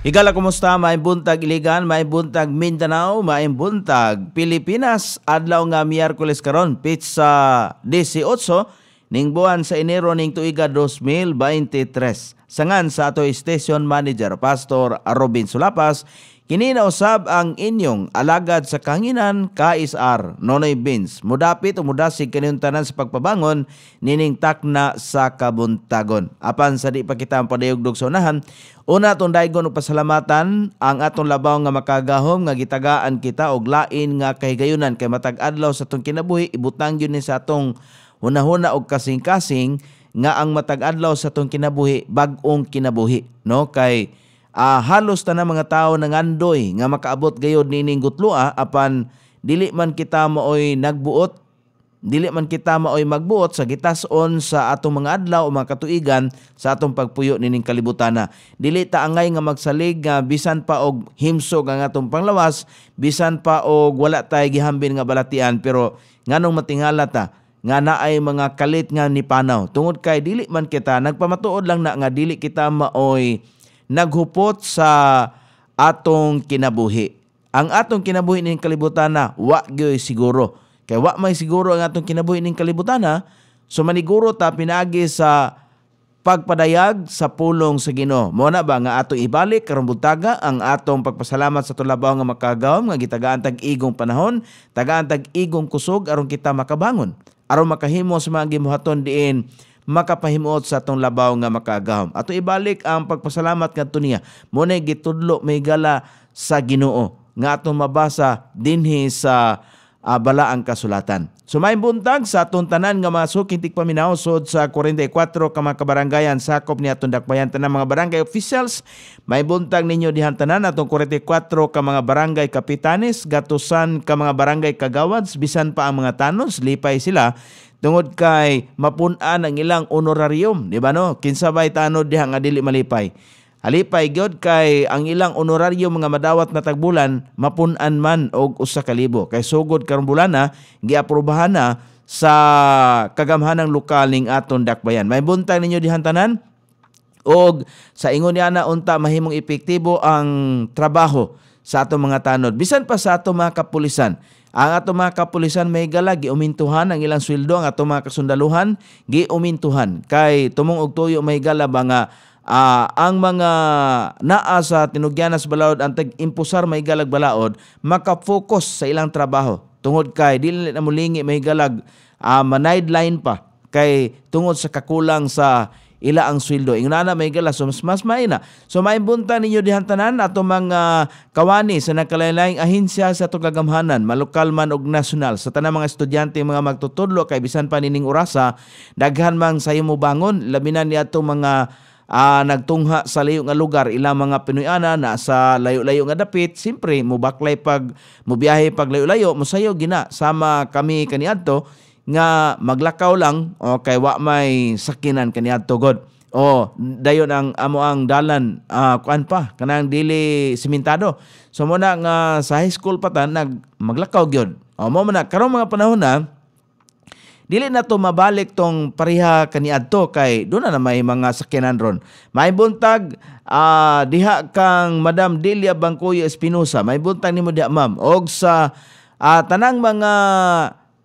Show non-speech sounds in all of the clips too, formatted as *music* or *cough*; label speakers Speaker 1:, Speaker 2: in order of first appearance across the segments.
Speaker 1: Higala kumusta buntag Iligan, buntag Mindanao, buntag Pilipinas adlaw nga Miyerkules karon pizza 18 ning buwan sa Enero ning tuiga 2023. Sangan sa ato station manager Pastor Robin Sulapas Kini usab ang inyong alagad sa kanginan ka isar nonoy bins mudapit o mudasig kaniyong tanan sa pagpabangon nining takna sa kabuntagon apan sa di pa kita ang padayog dugsonahan una atong daygon og pasalamatan ang atong labaw nga makagahom nga gitagaan kita og lain nga kahigayunan kay matag adlaw sa atong kinabuhi ibutang yun ni sa atong hunahuna og kasing-kasing nga ang matag adlaw sa atong kinabuhi bag-ong kinabuhi no kay ah, halos na mga tao nangandoy nga makaabot gayod nining gutlua apan dili man kita maoy nagbuot dili man kita maoy magbuot sa gitason sa atong mga adlaw o mga katuigan sa atong pagpuyo nining na dili ta angay nga magsalig nga bisan pa og himsog ang atong panglawas bisan pa og wala tay gihambin nga balatian pero nganong matingala ta nga naay mga kalit nga ni panaw tungod kay dili man kita nagpamatuod lang na nga dili kita maoy naghupot sa atong kinabuhi. Ang atong kinabuhi ning kalibutan na wa gyoy siguro. Kay wa may siguro ang atong kinabuhi ning kalibutan na so maniguro ta pinagi sa pagpadayag sa pulong sa Ginoo. Mo na ba nga atong ibalik karong buntaga ang atong pagpasalamat sa tulabaw nga makagawm nga gitagaan tag igong panahon, tagaan tag igong kusog aron kita makabangon, aron makahimo sa mga gimuhaton diin makapahimuot sa atong labaw nga makagahom. Ato ibalik ang pagpasalamat kadto niya. Muna gitudlo may gala sa Ginoo nga atong mabasa dinhi sa uh, ah, ang kasulatan. Sumay so, buntag sa atong tanan nga mga sukintik paminawsod sa 44 ka mga kabarangayan sakop ni atong dakbayan tanang mga barangay officials. May buntag ninyo dihantanan tanan atong 44 ka mga barangay kapitanes, gatusan ka mga barangay kagawads, bisan pa ang mga tanos, lipay sila tungod kay mapunan ang ilang honorarium, di ba no? Kinsabay tanod diha nga dili malipay. Alipay gyud kay ang ilang honoraryo mga madawat na tagbulan mapunan man og usa ka libo kay sugod karong bulana giaprobahan na sa kagamhanang lokal ning aton dakbayan. May buntag ninyo dihan tanan og sa ingon niya na unta mahimong epektibo ang trabaho sa atong mga tanod bisan pa sa atong mga kapulisan ang ato mga kapulisan may gala, giumintuhan ang ilang sweldo, ang ato mga kasundaluhan, giumintuhan. Kay tumong og tuyo may gala ba nga uh, ang mga naa sa tinugyanas balaod ang tag-impusar may galag balaod makapokus sa ilang trabaho tungod kay dili na mulingi may galag uh, ah, manide pa kay tungod sa kakulang sa ila ang sweldo. Ingunana may kala so mas mas maina. So maibunta ninyo dihan tanan ato mga ah, kawani sa nagkalain-laing ahinsya sa atong kagamhanan, malokal man og nasyonal sa tanang mga estudyante mga magtutudlo kay bisan pa nining orasa, daghan mang sayo mo bangon labinan na ni ato mga uh, nagtungha sa layo nga lugar ilang mga Pinoyana na sa layo-layo nga dapit simpre mubaklay pag mubiyahe pag layo-layo musayo gina sama kami kaniadto nga maglakaw lang o kay wa may sakinan kaniadto god o dayon ang amo ang dalan uh, kuan pa kanang dili simentado so mo na nga sa high school pa ta nag maglakaw gyud o mo na karong mga panahon na dili na to mabalik tong pareha kaniadto kay do na, na may mga sakinan ron may buntag uh, diha kang Madam Delia Bangkoyo Espinosa may buntag nimo diha ma'am og sa uh, tanang mga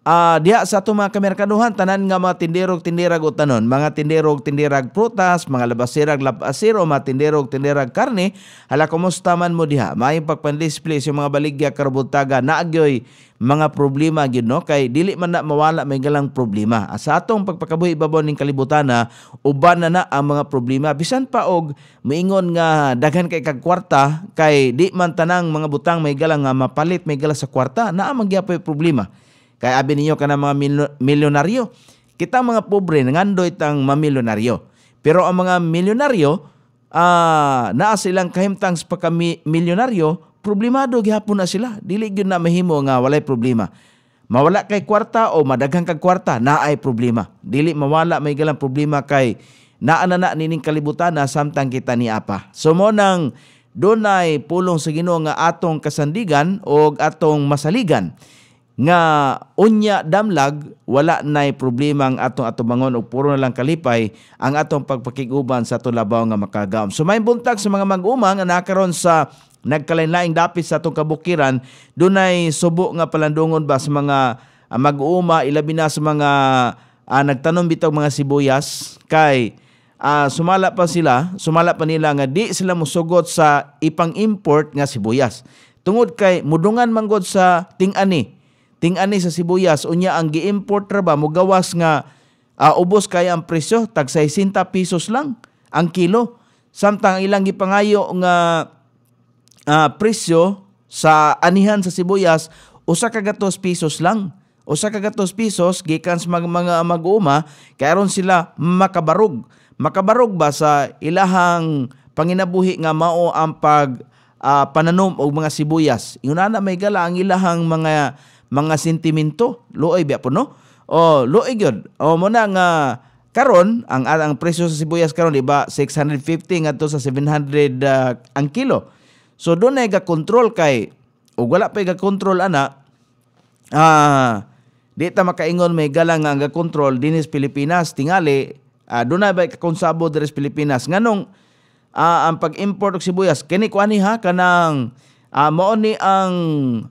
Speaker 1: uh, diha sa ato mga kamerkaduhan tanan nga mga tindirog tindirag tanon. mga tindirog tindirag prutas mga labasirag labasir o mga tindirog tindirag karne hala kumusta man mo diha may pagpandisplay sa mga baligya karbutaga agyoy mga problema gyud no kay dili man na mawala may galang problema ah, sa atong pagpakabuhi ibabaw ning kalibutan na ah, uban na na ang mga problema bisan pa og moingon nga daghan kay kag kwarta kay di man tanang mga butang may galang nga mapalit may galang sa kwarta na ang magyapay problema Kay abi ninyo ka mga milyonaryo. Kita mga pobre, nangandoy tang mamilyonaryo. Pero ang mga milyonaryo, uh, naa silang kahimtang sa milyonaryo, problemado gihapon na sila. Dili gyud na mahimo nga walay problema. Mawala kay kwarta o madaghang kag kwarta, naay problema. Dili mawala may galang problema kay naanana nining kalibutan na samtang kita ni Apa. So mo nang dunay pulong sa Ginoo nga atong kasandigan o atong masaligan nga unya damlag wala nay problema ang atong atubangon og puro na lang kalipay ang atong pagpakiguban sa tulabaw nga makagaom. So may buntag sa mga mag-umang nga nakaron sa nagkalain-laing dapit sa atong kabukiran dunay subo nga palandungon ba sa mga ah, mag-uuma ilabi na sa mga uh, nagtanom bitaw mga sibuyas kay uh, sumala pa sila sumala pa nila nga di sila musugot sa ipang import nga sibuyas tungod kay mudungan manggod sa ting-ani ting ani sa sibuyas unya ang gi-import ra ba mo gawas nga uh, ubos kay ang presyo tag 60 pesos lang ang kilo samtang ilang gipangayo nga uh, presyo sa anihan sa sibuyas usa ka gatos pesos lang usa ka gatos pesos gikan sa mga mga mag-uuma kay aron sila makabarug makabarug ba sa ilahang panginabuhi nga mao ang pag uh, pananom og mga sibuyas ingon na may gala ang ilahang mga mga sentimento luoy biya po no o luoy gyud o mo na nga karon ang ang presyo sa sibuyas karon di ba 650 ngadto sa 700 uh, ah, ang kilo so do na ga control kay ug wala pa ga control ana ah di ta makaingon may galang nga ga control dinis Pilipinas tingali uh, ah, do na ba konsabo dinis Pilipinas nganong uh, ang pag-import og sibuyas kini kuan ha kanang Uh, mao ni ang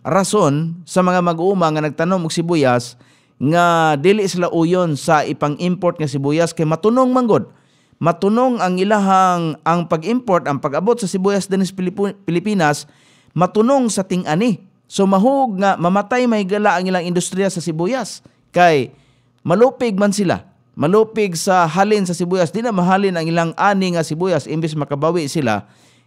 Speaker 1: rason sa mga mag-uuma nga nagtanom og sibuyas nga dili sila uyon sa ipang-import nga sibuyas kay matunong manggod. Matunong ang ilahang ang pag-import ang pag-abot sa sibuyas dinis Pilipinas matunong sa ting-ani. So mahug nga mamatay may gala ang ilang industriya sa sibuyas kay malupig man sila malupig sa halin sa sibuyas, di na mahalin ang ilang ani nga sibuyas, imbis makabawi sila,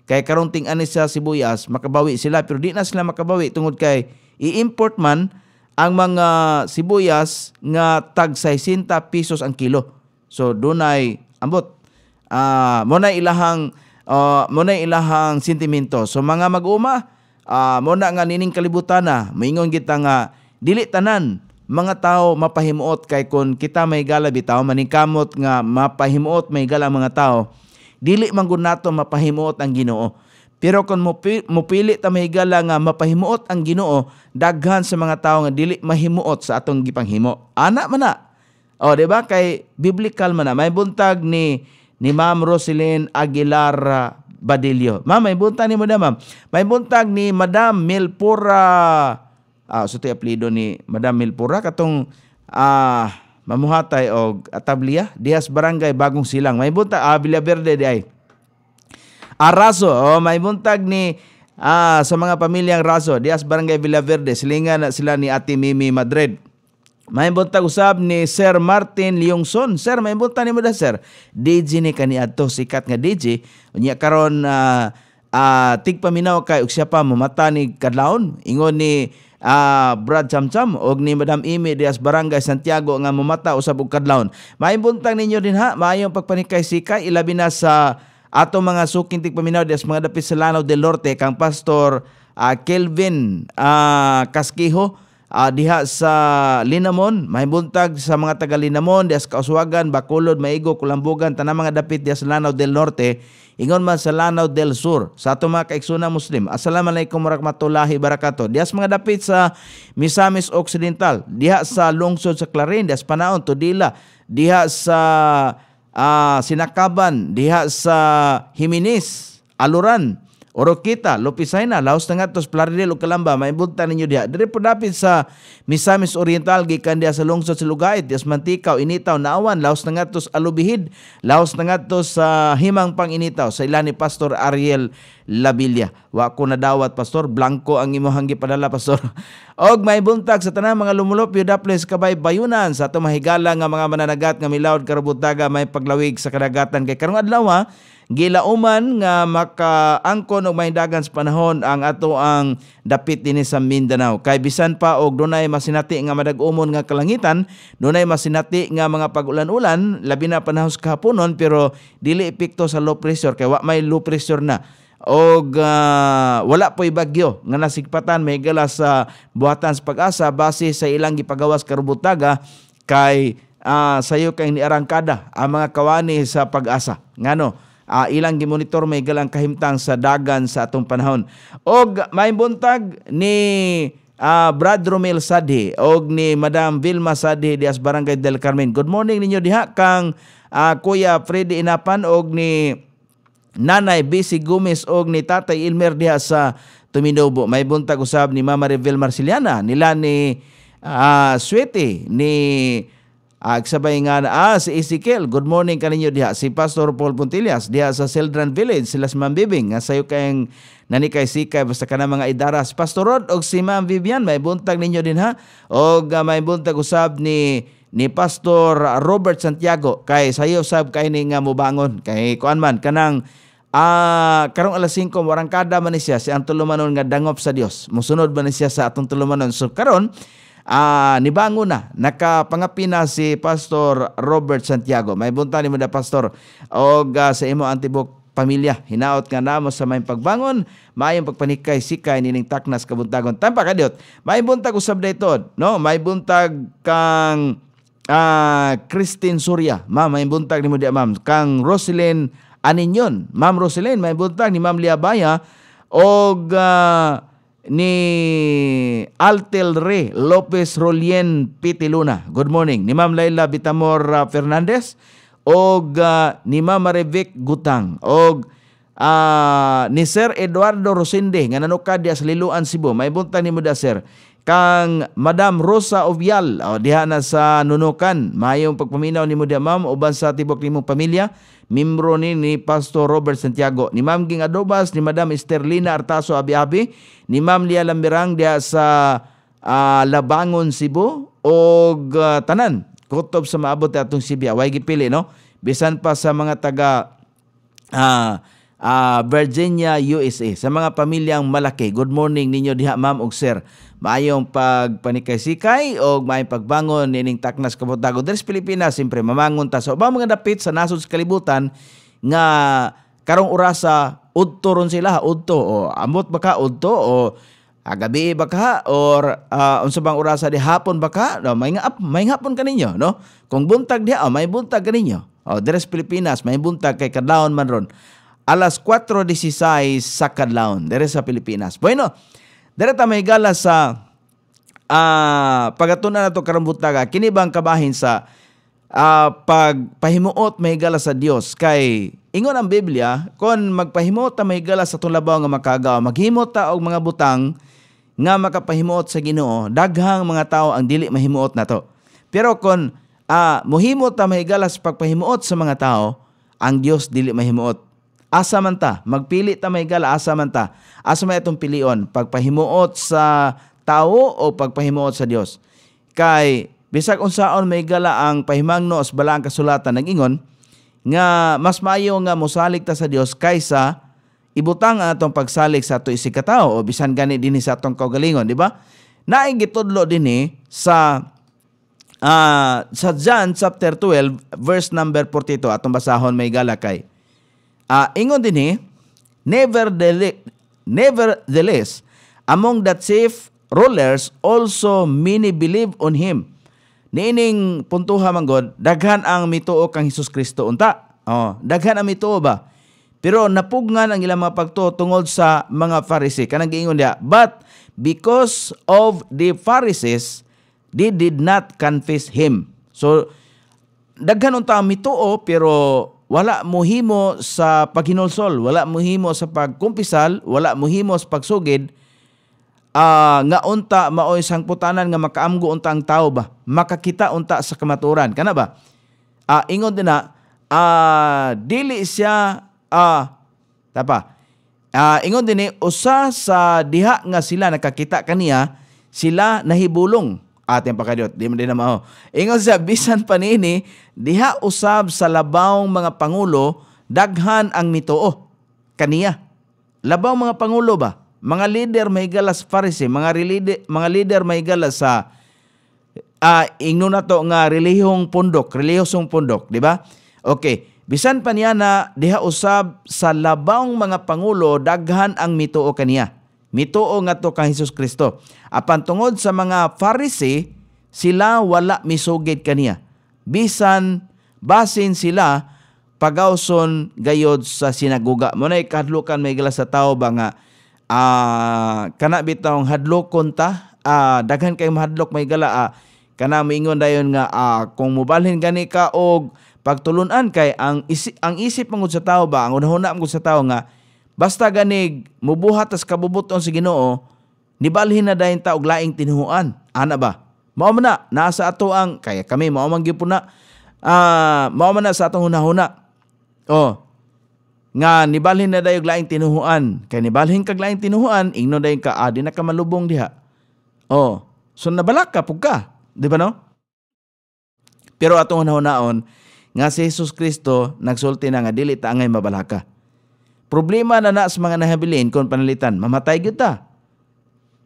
Speaker 1: Kay karunting ting sa sibuyas, makabawi sila pero di na sila makabawi tungod kay i-import man ang mga sibuyas nga tag 60 pesos ang kilo. So dunay ambot. Ah, uh, mo na ilahang uh, mo ilahang sentimento. So mga mag-uma, uh, mo na nga nining kalibutana, moingon kita nga dili tanan mga tao mapahimuot kay kun kita may gala bitaw maningkamot nga mapahimuot may gala mga tao dili man gud nato mapahimuot ang Ginoo. Pero kung mupili ta mahigala nga mapahimuot ang Ginoo daghan sa mga tawo nga dili mahimuot sa atong gipanghimo. Ana man na. O di ba kay biblical man na may buntag ni ni Ma'am Roselyn Aguilar Badilio. Ma'am, may buntag ni mo na, ma'am. May buntag ni Madam Milpura. Ah, so ito apelido ni Madam Milpura. Katong, ah, mamuhatay og atablia dihas barangay bagong silang may buntag ah, Villa Verde di ay Araso ah, oh, may buntag ni ah, sa mga pamilyang Raso dihas barangay Villa Verde silingan na sila ni Ate Mimi Madrid may buntag usab ni Sir Martin Liongson. Sir, may buntag ni mo da, sir. DJ ni kani sikat nga DJ. Unya karon uh, uh, tigpaminaw kay og siya pa mamata ni kadlawon. Ingon ni uh, Brad Chamcham og ni Madam Amy Diaz Barangay Santiago nga mumata usab og kadlawon. Maayong buntag ninyo din ha, maayong pagpanikay sika ilabi na sa ato mga suking tigpaminaw des mga dapit sa Lanao del Norte kang pastor uh, Kelvin uh, ah, Casquijo uh, diha sa Linamon, mahibuntag sa mga taga Linamon, diha sa Kauswagan, Bacolod, Maigo, Kulambugan, tanang mga dapit diha sa Lanao del Norte, ingon man sa Lanao del Sur. Sa ato mga kaigsuna Muslim, Assalamualaikum warahmatullahi wabarakatuh. Diha sa mga dapit sa Misamis Occidental, diha sa lungsod sa Clarin, diha sa Panaon, Tudila, diha sa uh, Sinakaban, diha sa Himinis, Aluran, Orokita, Lopisaina, Laos na nga tos, Plaridel o Kalamba, maibunta ninyo diha. Diri po dapit sa Misamis Oriental, gikan diha sa lungsod sa Lugait, Dias Mantikaw, Initaw, Naawan, Laos na nga tos, Alubihid, Laos na nga tos, uh, Himang Panginitaw, sa ilan ni Pastor Ariel Labilla. Wa ko na dawat, Pastor, blanco ang imuhang gipadala, Pastor. *laughs* og may buntag sa tanang mga lumulop, yu Yudaples, Kabay, Bayunan, sa tumahigala nga mga mananagat nga milawad karabutaga, may paglawig sa kadagatan kay Karong adlaw ha? gilauman nga makaangkon og mahindagan sa panahon ang ato ang dapit dinhi sa Mindanao kay bisan pa og dunay masinati nga madagumon nga kalangitan dunay masinati nga mga pagulan-ulan labi na panahon sa kahaponon pero dili epekto sa low pressure kay wa may low pressure na og uh, wala po'y bagyo nga nasigpatan may gala sa buhatan sa pag-asa base sa ilang gipagawas karubutaga kay uh, sayo kay ni arangkada ang mga kawani sa pag-asa ngano uh, ilang gimonitor may galang kahimtang sa dagan sa atong panahon. Og may buntag ni uh, Brad Romel Sadhi og ni Madam Vilma Sadhi dias Barangay del Carmen. Good morning ninyo diha kang uh, Kuya Freddy Inapan og ni Nanay Bisi Gomez og ni Tatay Ilmer diha sa Tuminobo. May buntag usab ni Mama Revel Marciliana nila ni uh, Swete ni Agsabay nga na, ah, si Ezekiel, good morning kaninyo diha. Si Pastor Paul Puntillas, diha sa Seldran Village, sila si Ma'am Bibing. Nga sayo kayang nanikay sikay, basta ka na mga idaras. Pastor Rod, og si Ma'am Vivian, may buntag ninyo din ha. O uh, ah, may buntag usab ni ni Pastor Robert Santiago kay sayo sab kay ni nga mubangon kay kuan man kanang ah uh, karong alas 5 warang kada man ni siya si antong nga dangop sa Dios musunod man ni siya sa atong tulumanon so karon uh, ah, nibango na nakapangapina si Pastor Robert Santiago. May bunta ni mo na Pastor og uh, sa imo antibok pamilya. Hinaot nga namo sa may pagbangon, may pagpanikay, sikay, nining taknas, kabuntagon. Tampa ka May buntag usab na no? May buntag kang uh, Christine Surya. Ma'am, may buntag ni mo di, ma'am. Kang Roseline Aninyon. Ma'am Roseline may buntag ni Ma'am Liabaya. Og uh, ni Altel Re Lopez Rolien Pitiluna. Good morning. Ni Ma'am Laila Bitamor uh, Fernandez og uh, ni Ma'am Marivic Gutang og uh, ni Sir Eduardo Rosinde nga nanukad sa Liluan Cebu. May bunta ni mo da sir kang Madam Rosa Ovial o diha na sa nunukan mayong pagpaminaw nimo diha ma'am uban sa tibok nimong pamilya mimbro ni ni Pastor Robert Santiago ni Ma'am Ging Adobas ni Madam Esterlina Artaso Abi-Abi ni Ma'am Lia Lambirang diha sa uh, Labangon Cebu og uh, tanan kutob sa maabot atong Sibya way gipili no bisan pa sa mga taga uh, uh, Virginia USA sa mga pamilyang malaki good morning ninyo diha ma'am og sir maayong pagpanikasikay o maayong pagbangon nining taknas kabutago dres Pilipinas simpre mamangon ta sa ubang mga dapit sa nasod sa kalibutan nga karong orasa udto ron sila udto o amot baka udto o agabi baka or uh, unsa bang orasa di hapon baka no may nga may hapon kaninyo no kung buntag diha oh, may buntag kaninyo oh deres Pilipinas may buntag kay kadlawon man ron alas 4:16 sa kadlawon deres sa Pilipinas bueno Dere ta mahigala sa uh, pagatunan nato karong butaga kini kabahin sa uh, pagpahimuot gala sa Dios kay ingon ang Biblia kon magpahimuot ta may gala sa tulabaw nga makagawa maghimot ta og mga butang nga makapahimuot sa Ginoo daghang mga tao ang dili mahimuot na to pero kon uh, mohimot ta gala sa pagpahimuot sa mga tao ang Dios dili mahimuot asa man ta magpili ta mahigala asa man ta Asa may itong pilion? Pagpahimuot sa tao o pagpahimuot sa Dios? Kay bisag unsaon may gala ang pahimangno sa balaang kasulatan nagingon nga mas maayo nga mosalig ta sa Dios kaysa ibutang atong pagsalig sa ato isig katao o bisan gani dinhi sa atong kaugalingon, di ba? Naay gitudlo dinhi sa uh, sa John chapter 12 verse number 42 atong basahon may gala kay. Uh, ingon dinhi nevertheless Nevertheless, among that chief rulers also many believe on him. Niining puntuha man God, daghan ang mituo kang Hesus Kristo unta. Oh, daghan ang mituo ba? Pero napugngan ang ilang mga pagtuo tungod sa mga Pharisee. Kanang giingon niya, but because of the Pharisees, they did not confess him. So, daghan unta ang mituo pero wala mohimo sa paghinulsol, wala mohimo sa pagkumpisal, wala mohimo sa pagsugid, uh, nga unta maoy putanan nga makaamgo unta ang tao ba, makakita unta sa kamaturan. Kana ba? Uh, ingon din na, uh, dili siya, uh, tapa, uh, ingon din ni, usa sa diha nga sila nakakita kaniya, sila nahibulong ating pakadiyot. Di man din na mao. Oh. Ingon sa bisan pa nini, diha usab sa labawng mga pangulo daghan ang mitoo kaniya. Labawng mga pangulo ba? Mga leader may galas Pharisee, mga leader, mga leader may galas sa uh, ingno na to nga relihong pundok, relihosong pundok, di ba? Okay. Bisan pa niya na diha usab sa labawng mga pangulo daghan ang mitoo kaniya. Mituo nga to kang Hesus Kristo. Apan tungod sa mga Pharisee, sila wala misugid kaniya. Bisan basin sila pagawson gayod sa sinaguga. Mo na ikadlukan may gila sa tao ba nga uh, kana bitaw hadlokon ta uh, daghan kay mahadlok may gala uh, kana moingon dayon nga uh, kung mubalhin gani ka og pagtulunan kay ang isip, ang isip mangud sa tao ba ang unahuna mangud sa tao nga Basta ganig, mubuhat as kabubuton si ginoo, nibalhin na dayon ta og laing tinuhuan. Ana ba? Mao man na, nasa ato ang, kaya kami, mao man gyud na, uh, mao man na sa atong hunahuna. Oh, nga nibalhin na dayog laing tinuhuan kay nibalhin kag laing tinuhuan ingno dayon ka adi ah, na kamalubong diha oh so nabalak ka pugka, di ba no pero atong hunahunaon nga si Hesus Kristo nagsulti na nga dili ta angay mabalaka Problema na na sa mga nahabilin kon panalitan, mamatay gyud ta.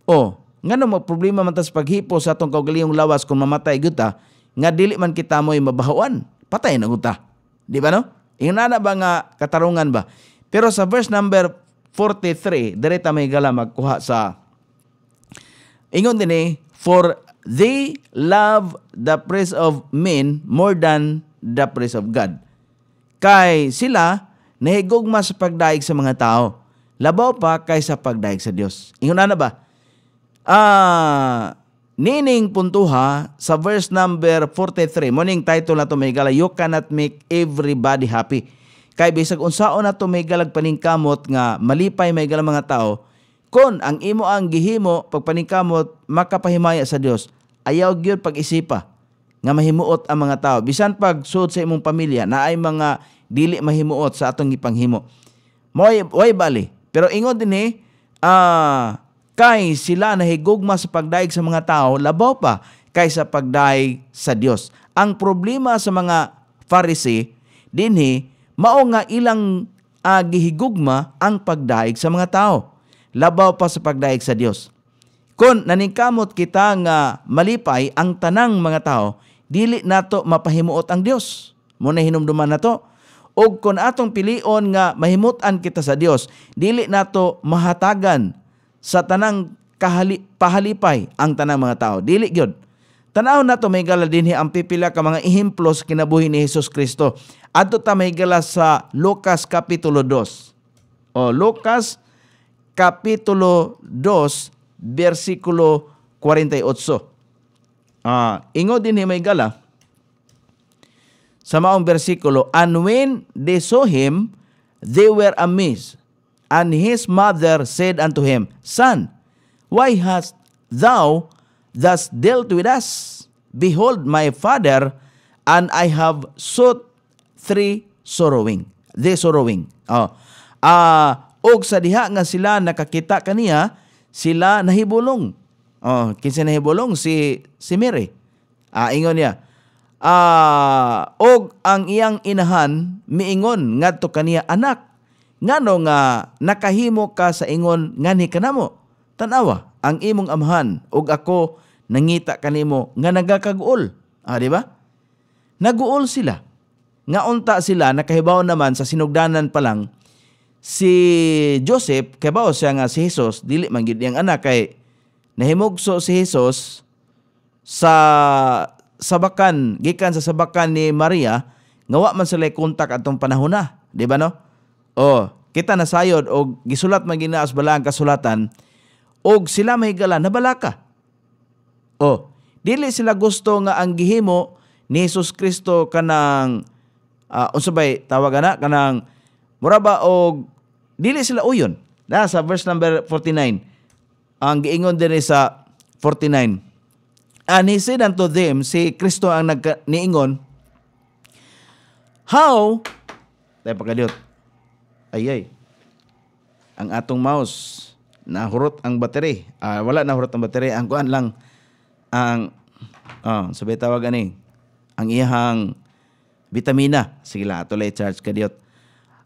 Speaker 1: O, ngano mo problema man sa paghipo sa atong kaugalingong lawas kung mamatay gyud ta, nga dili man kita mo'y mabahawan, patay na gyud ta. Di ba no? Ingon na ba nga katarungan ba? Pero sa verse number 43, direta may gala magkuha sa Ingon din eh, for they love the praise of men more than the praise of God. Kay sila nahigugma sa pagdaig sa mga tao. Labaw pa kaysa pagdaig sa Dios. Ingon na ba? Ah, nining puntuha sa verse number 43. Morning title na to may gala, You cannot make everybody happy. Kay bisag unsaon na to may galag paningkamot nga malipay may galang mga tao, kon ang imo ang gihimo pag paningkamot makapahimaya sa Dios. Ayaw gyud pag-isipa nga mahimuot ang mga tao. Bisan pag sud sa imong pamilya na ay mga dili mahimuot sa atong ipanghimo. moy oy bali pero ingon dinhi eh, ah uh, kay sila higugma sa pagdaig sa mga tao labaw pa kaysa pagdaig sa Dios ang problema sa mga Pharisee dinhi eh, mao nga ilang uh, gihigugma ang pagdaig sa mga tao labaw pa sa pagdaig sa Dios kun naningkamot kita nga malipay ang tanang mga tao dili nato mapahimuot ang Dios mo na hinumduman nato ug kon atong pilion nga mahimutan kita sa Dios dili nato mahatagan sa tanang kahali, pahalipay ang tanang mga tao dili gyud Tanaw nato may gala dinhi ang pipila ka mga ehemplos kinabuhi ni Hesus Kristo. Adto ta may gala sa Lucas kapitulo 2. O Lucas kapitulo 2 bersikulo 48. Ah, ingo dinhi may gala sa maong bersikulo, And when they saw him, they were amazed. And his mother said unto him, Son, why hast thou thus dealt with us? Behold, my father and I have sought three sorrowing. They sorrowing. Oh. Uh, og sa diha nga sila nakakita kaniya, sila nahibulong. Oh, kinsa nahibulong si si Mary. Ah, ingon niya, uh, og ang iyang inahan miingon ngadto kaniya anak ngano nga nakahimo ka sa ingon ngani kanamo tanawa ang imong amhan og ako nangita kanimo nga nagakaguol ah di ba naguol sila nga unta sila nakahibaw naman sa sinugdanan pa lang si Joseph kay kahibaw siya nga si Jesus dili man gid anak kay nahimugso si Jesus sa sabakan gikan sa sabakan ni Maria ngawa man sila kontak atong panahon na, di ba no? Oh, kita na sayod og gisulat man ginaas bala ang kasulatan og sila na balaka Oh, dili sila gusto nga ang gihimo ni Hesus Kristo kanang uh, unsabay tawag na kanang muraba og dili sila uyon. Na sa verse number 49 ang giingon dinhi sa 49 and he said unto them, si Kristo ang nagniingon, How, tayo pagkaliot, ay ay, ang atong mouse, nahurot ang battery. Uh, wala nahurot ang battery, ang kuan lang, ang, oh, ah, sabay tawag ani, ang iyahang vitamina. Sige lang, ato charge kadiot.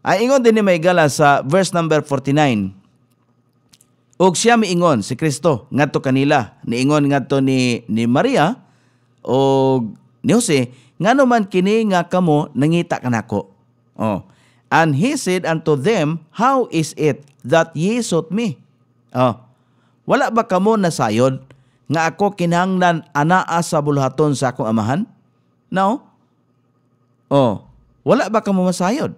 Speaker 1: Ay ingon din ni May Gala sa verse number 49. Og siya miingon si Kristo ngadto kanila, niingon ngadto ni ni Maria og ni Jose, ngano man kini nga kamo nangita kanako. Oh. And he said unto them, How is it that ye sought me? Oh. Wala ba kamo nasayod nga ako kinahanglan anaa sa bulhaton sa akong amahan? No. Oh. Wala ba kamo masayod?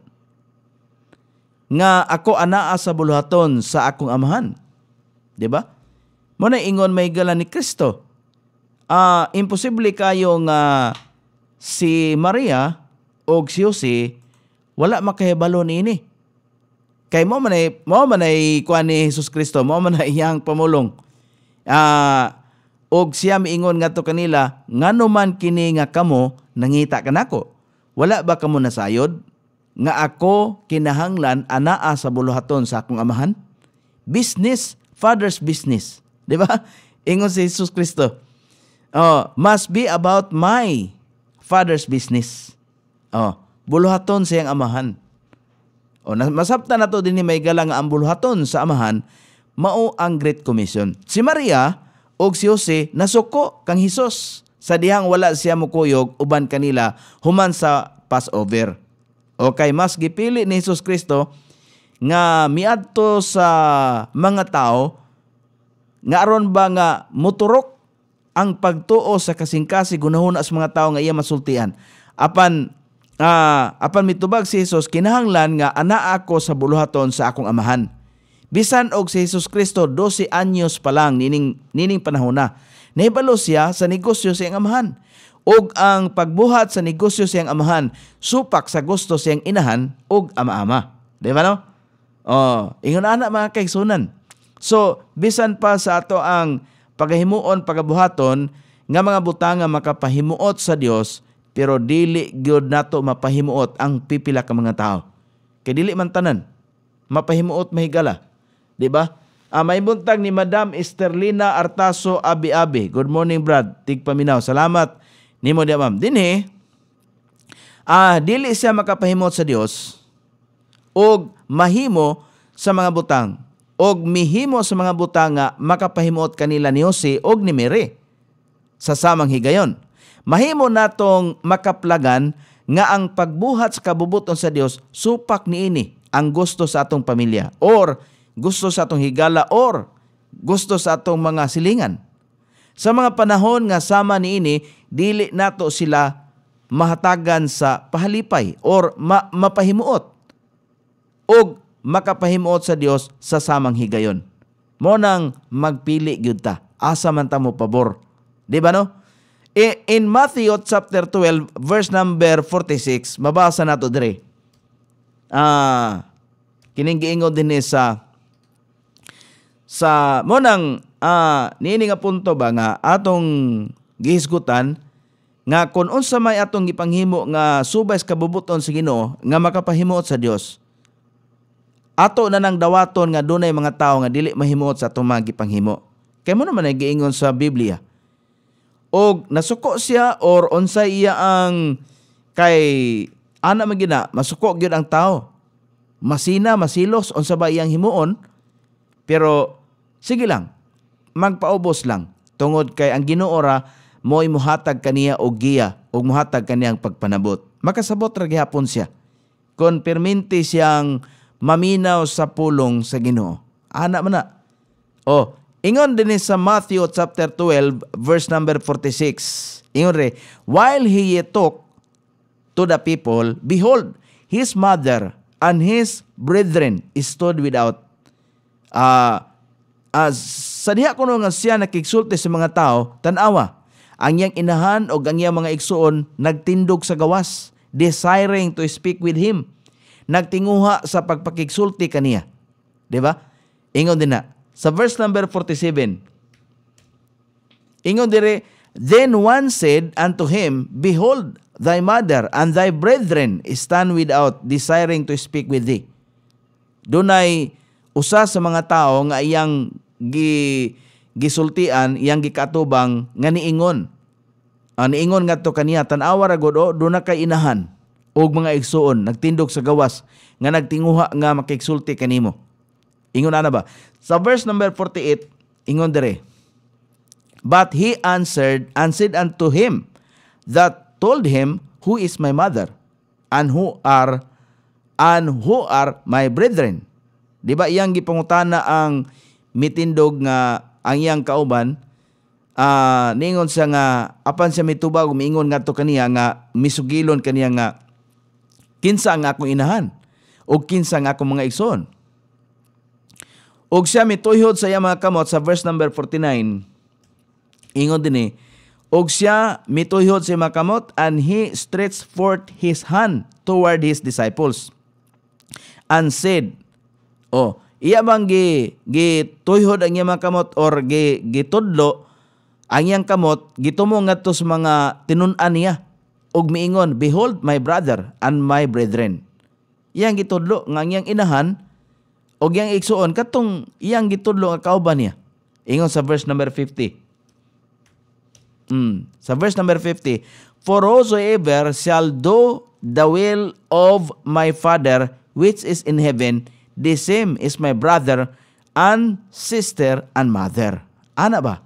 Speaker 1: Nga ako anaa sa bulhaton sa akong amahan? 'di ba? Mo na ingon may gala ni Kristo. Ah, uh, imposible kayo nga ah, si Maria og si Jose wala makahibalo niini. Kay mo manay mo manay ay kuan ni Hesus Kristo, mo manay iyang pamulong. Ah uh, og siya miingon to kanila, ngano man kini nga kamo nangita kanako. Wala ba kamo nasayod nga ako kinahanglan anaa sa buluhaton sa akong amahan? Business Father's business. Di ba? Ingon si Jesus Kristo. Oh, must be about my Father's business. Oh, buluhaton siyang amahan. Oh, masapta na to din ni may galang ang buluhaton sa amahan, mao ang Great Commission. Si Maria o si Jose nasuko kang Hesus sa dihang wala siya mo kuyog uban kanila human sa Passover. O kay mas gipili ni Jesus Kristo nga miadto sa mga tao nga aron ba nga muturok ang pagtuo sa kasingkasi gunahon as mga tao nga iya masultian apan uh, apan mitubag si Hesus kinahanglan nga ana ako sa buluhaton sa akong amahan bisan og si Hesus Kristo 12 anyos pa lang nining nining panahon na nahibalo siya sa negosyo sa iyang amahan ug ang pagbuhat sa negosyo sa iyang amahan supak sa gusto sa iyang inahan ug ama-ama di ba no Oh, ingon ana mga kaigsunan. So, bisan pa sa ato ang pagahimuon, pagabuhaton nga mga butanga makapahimuot sa Dios, pero dili gyud nato mapahimuot ang pipila ka mga tao. Kay dili man tanan mapahimuot mahigala. 'Di ba? Ah, may buntag ni Madam Esterlina Artaso Abi-Abi. Good morning, Brad. Tigpaminaw. Salamat. Nimo di ma'am. Dinhi, ah, dili siya makapahimuot sa Dios og mahimo sa mga butang og mihimo sa mga butanga makapahimuot kanila ni Jose og ni Mary. Sa samang higayon, mahimo natong makaplagan nga ang pagbuhat sa kabubuton sa Dios supak ni ini ang gusto sa atong pamilya or gusto sa atong higala or gusto sa atong mga silingan. Sa mga panahon nga sama ni ini, dili nato sila mahatagan sa pahalipay or ma- mapahimuot ug makapahimuot sa Dios sa samang higayon. Mo nang magpili gyud ta asa man ta mo pabor. Di ba no? in Matthew chapter 12 verse number 46 mabasa nato dire. Ah kining giingon din sa sa mo nang ah, nini nga punto ba nga atong gihisgutan nga kun unsa may atong ipanghimo nga subay sa kabubuton sa Ginoo nga makapahimuot sa Dios Ato na nang dawaton nga dunay mga tao nga dili mahimot sa tumagi panghimo. Kay mo naman giingon sa Biblia. Og nasuko siya or unsay iya ang kay ana magina masuko gyud ang tao. Masina, masilos unsa ba iyang himuon? Pero sige lang, magpaubos lang tungod kay ang Ginoora mo'y muhatag kaniya og giya og muhatag kaniyang pagpanabot. Makasabot ra gihapon siya. Kon perminti siyang maminaw sa pulong sa Ginoo. Ana man na. Oh, ingon din sa Matthew chapter 12 verse number 46. Ingon re, while he talk to the people, behold, his mother and his brethren stood without. Uh, ah, as ah, sa diha kuno nga siya nakigsulti sa mga tao, tanawa, ang iyang inahan o ang iyang mga igsuon nagtindog sa gawas, desiring to speak with him nagtinguha sa pagpakigsulti kaniya. Di ba? Ingon din na. Sa verse number 47, ingon dire, Then one said unto him, Behold, thy mother and thy brethren stand without, desiring to speak with thee. Dunay usa sa mga tao nga iyang gi, gisultian, iyang gikatubang nga niingon. Ang ah, niingon nga to kaniya, tanawa ra gud o, oh, do na kay inahan og mga igsuon nagtindog sa gawas nga nagtinguha nga makigsulti kanimo. Ingon ana ba? Sa verse number 48, ingon dire. But he answered and said unto him that told him who is my mother and who are and who are my brethren. Di ba iyang gipangutana ang mitindog nga ang iyang kauban uh, ah, ningon sa nga apan siya mitubag umiingon nga to kaniya nga misugilon kaniya nga Kinsa ang akong inahan? O kinsa ang akong mga igsoon? Og siya mituyhod sa iya mga kamot sa verse number 49. Ingon din eh. Og siya mituyhod sa iya mga kamot and he stretched forth his hand toward his disciples and said, Oh, iya bang gi, gi tuyhod ang iya mga kamot or gi, gitudlo ang iyang kamot, gitumo nga sa mga tinunan niya og miingon, Behold my brother and my brethren. Iyang gitudlo nga iyang inahan og iyang igsuon katong iyang gitudlo nga kauban niya. Ingon sa verse number 50. Hmm. Sa verse number 50, For whosoever shall do the will of my Father which is in heaven, the same is my brother and sister and mother. Ana ba?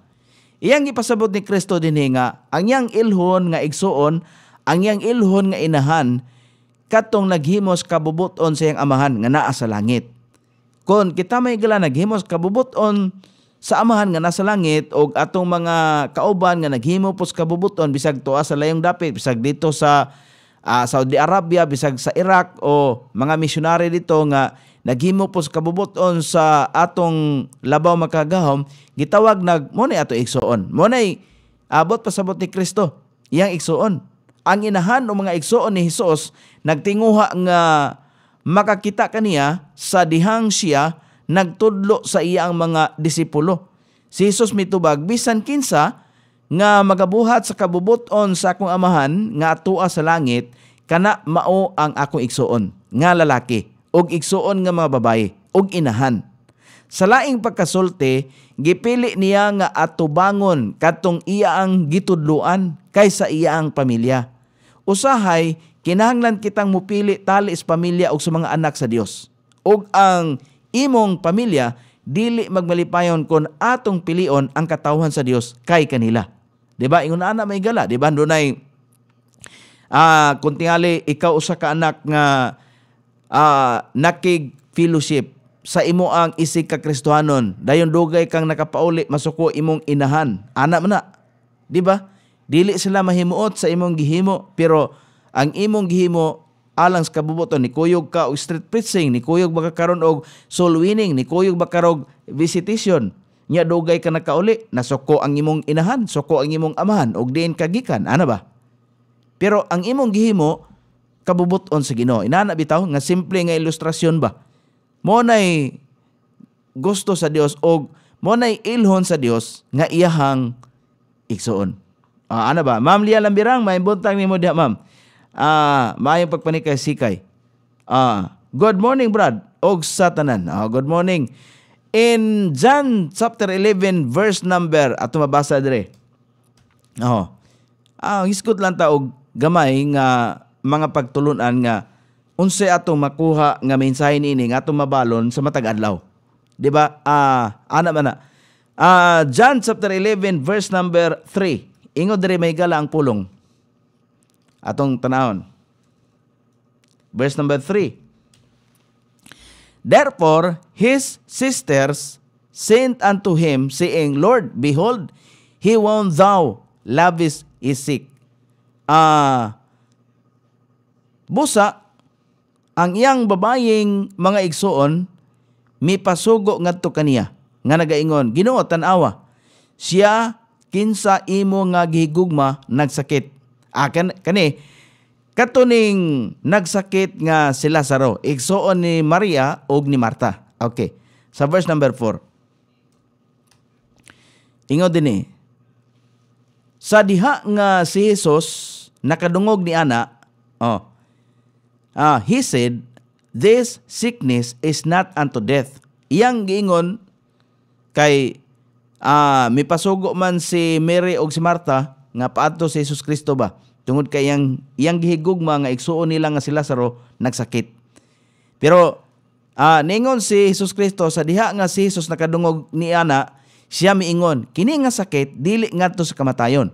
Speaker 1: Iyang ipasabot ni Kristo dinhi nga ang iyang ilhon nga igsuon ang iyang ilhon nga inahan katong naghimos kabubuton sa iyang amahan nga naa sa langit. Kon kita may gala naghimos kabubuton sa amahan nga nasa langit o atong mga kauban nga naghimo pos kabubuton bisag tuwa ah, sa layong dapit bisag dito sa uh, Saudi Arabia bisag sa Iraq o mga misyonary dito nga naghimo pos kabubuton sa atong labaw makagahom gitawag nag mo ato igsuon mo nay abot pasabot ni Kristo iyang igsuon ang inahan o mga igsoon ni Hesus nagtinguha nga makakita kaniya sa dihang siya nagtudlo sa iya ang mga disipulo. Si Hesus mitubag bisan kinsa nga magabuhat sa kabubuton sa akong amahan nga atua sa langit kana mao ang akong igsoon nga lalaki ug igsoon nga mga babaye ug inahan. Sa laing pagkasulti, gipili niya nga atubangon katong iya ang gitudluan kaysa iya ang pamilya usahay kinahanglan kitang mupili tali sa pamilya og sa mga anak sa Dios. Ug ang imong pamilya dili magmalipayon kon atong pilion ang katawhan sa Dios kay kanila. 'Di ba? Ingon ana may gala, 'di ba? Dunay ah uh, kung tingali ikaw usa ka anak nga ah, nakig fellowship sa imo ang isig ka Kristohanon dayon dugay kang nakapauli masuko imong inahan ana man na di ba Dili sila mahimuot sa imong gihimo pero ang imong gihimo alang sa kabubuton ni kuyog ka o street preaching ni kuyog baka karon og soul winning ni kuyog baka karog visitation nya dugay ka nakauli nasuko ang imong inahan suko ang imong amahan og diin kagikan ana ba pero ang imong gihimo kabubuton sa Ginoo inana bitaw nga simple nga ilustrasyon ba mo nay gusto sa Dios og mo nay ilhon sa Dios nga iyahang igsuon. Uh, ano ba? Ma'am Lia Lambirang, may buntag ni mo diha, ma'am. Ah, uh, maayong pagpanikay sikay. Ah, uh, good morning, Brad. Og satanan. Uh, ah, good morning. In John chapter 11 verse number at mabasa dire. Oh. Ah, uh, hiskot lang ta og gamay nga mga pagtulunan nga unsay ato makuha nga mensahe ini nga ato mabalon sa matag adlaw. 'Di ba? Ah, uh, ana man Ah, uh, John chapter 11 verse number 3. Ingo dire may gala ang pulong. Atong tanahon. Verse number 3. Therefore, his sisters sent unto him, saying, Lord, behold, he whom thou love is sick. Ah, uh, busa, ang iyang babaying mga igsoon, mipasugo ngadto kaniya nga nagaingon Ginoo tan-awa siya kinsa imo nga gihigugma nagsakit. Ah, kan, kani, katuning nagsakit nga si Lazaro, igsuon ni Maria og ni Marta. Okay. Sa verse number 4. Ingo din eh. Sa diha nga si Jesus nakadungog ni ana, oh, ah, he said, this sickness is not unto death. Iyang giingon kay ah, mipasugo man si Mary og si Martha nga paadto si Jesus Kristo ba tungod kay yang iyang gihigugma nga igsuon nila nga si Lazaro nagsakit. Pero ah, ningon si Jesus Kristo sa diha nga si Jesus nakadungog ni ana siya miingon kini nga sakit dili ngadto sa kamatayon.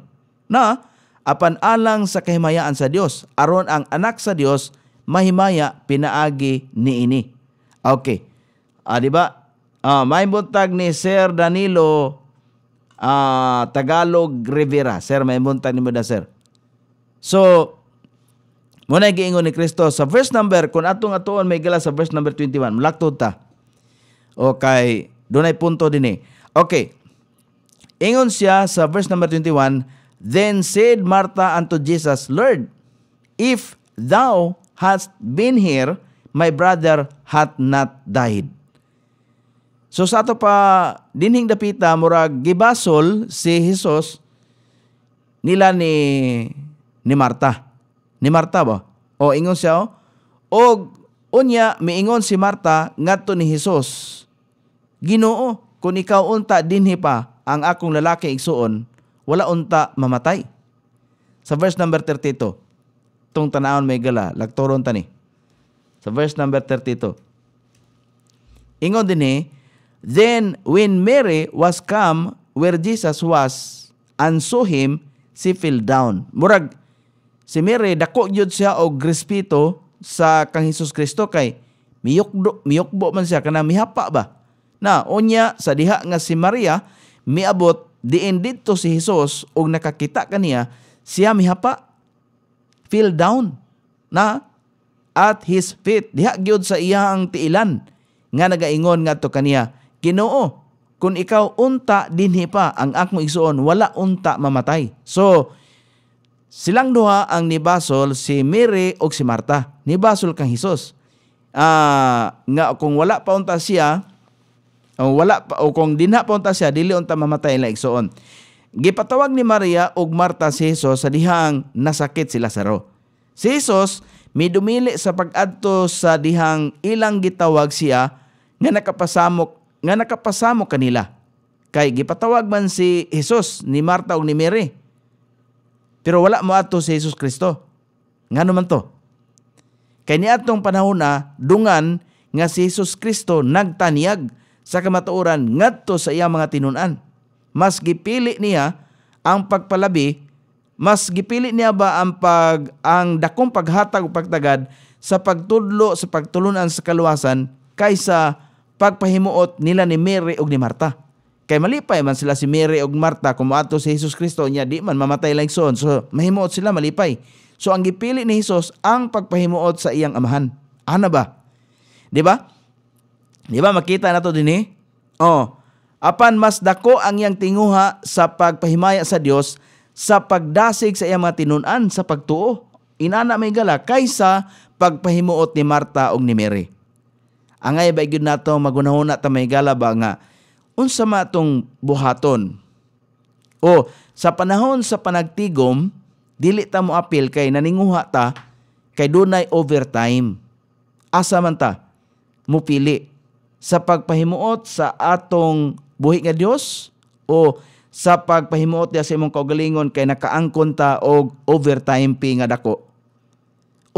Speaker 1: Na apan alang sa kahimayaan sa Dios aron ang anak sa Dios mahimaya pinaagi niini. Okay. Ah, di ba? Uh, may buntag ni Sir Danilo uh, Tagalog Rivera. Sir, may buntag ni mo da, sir. So, muna giingon ni Kristo sa verse number, kung atong atuon may gala sa verse number 21, mulaktod ta. Okay, doon ay punto din eh. Okay, ingon siya sa verse number 21, Then said Martha unto Jesus, Lord, if thou hast been here, my brother had not died. So sa ato pa dinhing dapita murag gibasol si Hesus nila ni ni Marta. Ni Marta ba? O ingon siya o oh. og unya miingon si Marta ngadto ni Hesus. Ginoo, kung ikaw unta dinhi pa ang akong lalaki igsuon, wala unta mamatay. Sa verse number 32, tong tanawon may gala, lagturon tani. Sa verse number 32. Ingon din eh, Then when Mary was come where Jesus was and saw him, she fell down. Murag, si Mary, dako yun siya og respeto sa kang Hesus Kristo kay miyukdo, miyukbo man siya kana mihapa ba? Na, unya sa diha nga si Maria, miabot diin dito si Hesus og nakakita kaniya, siya mihapa, fell down na at his feet diha gyud sa iyang tiilan nga nagaingon nga to kaniya Ginoo, kung ikaw unta dinhi pa ang akong igsuon, wala unta mamatay. So, silang duha ang nibasol si Mary og si Marta. Nibasol kang Hesus. Ah, uh, nga kung wala pa unta siya, o wala pa o kung dinha pa unta siya, dili unta mamatay ang igsuon. Gipatawag ni Maria og Marta si Hesus sa dihang nasakit si Lazaro. Si Hesus midumili sa pag-adto sa dihang ilang gitawag siya nga nakapasamok nga nakapasamo kanila. Kay gipatawag man si Jesus ni Marta og ni Mary. Pero wala mo ato si Jesus Kristo. Ngano man to? Kay niadtong panahon na dungan nga si Jesus Kristo nagtaniag sa kamatuoran ngadto sa iya mga tinunan. Mas gipili niya ang pagpalabi, mas gipili niya ba ang pag ang dakong paghatag ug pagtagad sa pagtudlo sa pagtulunan sa kaluwasan kaysa pagpahimuot nila ni Mary ug ni Marta. Kay malipay man sila si Mary ug Marta kumaadto si Hesus Kristo niya di man mamatay lang son. So mahimuot sila malipay. So ang gipili ni Hesus ang pagpahimuot sa iyang amahan. Ana ba? Di ba? Di ba makita nato dinhi? Eh. Oh. Apan mas dako ang iyang tinguha sa pagpahimaya sa Dios sa pagdasig sa iyang mga tinunan sa pagtuo. Inana may gala kaysa pagpahimuot ni Marta ug ni Mary. Ang ay igid nato magunahuna ta may galaba nga unsa matong buhaton? O sa panahon sa panagtigom, dili ta mo apil kay naninguha ta kay dunay overtime. Asa man ta mupili sa pagpahimuot sa atong buhi nga Dios o sa pagpahimuot niya sa imong kaugalingon kay nakaangkon ta og overtime pay nga dako.